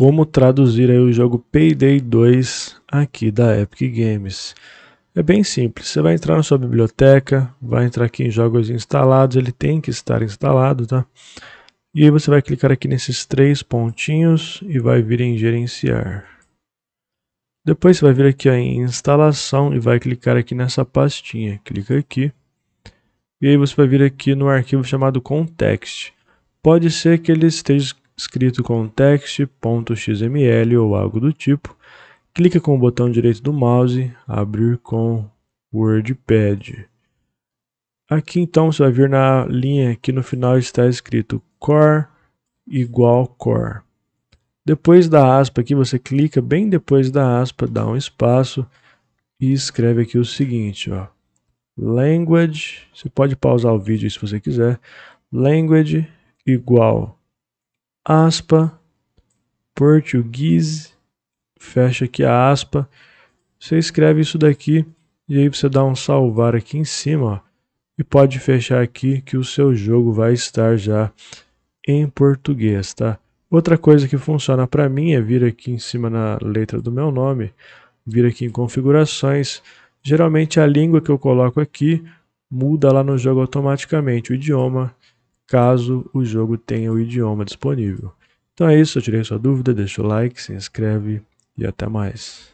como traduzir aí o jogo Payday 2 aqui da Epic Games. É bem simples, você vai entrar na sua biblioteca, vai entrar aqui em jogos instalados, ele tem que estar instalado, tá? E aí você vai clicar aqui nesses três pontinhos e vai vir em gerenciar. Depois você vai vir aqui ó, em instalação e vai clicar aqui nessa pastinha, clica aqui. E aí você vai vir aqui no arquivo chamado context. Pode ser que ele esteja escrito com text.xml ou algo do tipo. Clica com o botão direito do mouse, abrir com WordPad. Aqui então você vai vir na linha que no final está escrito core igual core. Depois da aspa aqui você clica bem depois da aspa, dá um espaço e escreve aqui o seguinte, ó. Language, você pode pausar o vídeo se você quiser. Language igual aspa, português, fecha aqui a aspa. Você escreve isso daqui e aí você dá um salvar aqui em cima, ó, e pode fechar aqui que o seu jogo vai estar já em português, tá? Outra coisa que funciona para mim é vir aqui em cima na letra do meu nome, vir aqui em configurações. Geralmente a língua que eu coloco aqui muda lá no jogo automaticamente, o idioma caso o jogo tenha o idioma disponível. Então é isso, eu tirei sua dúvida, deixa o like, se inscreve e até mais.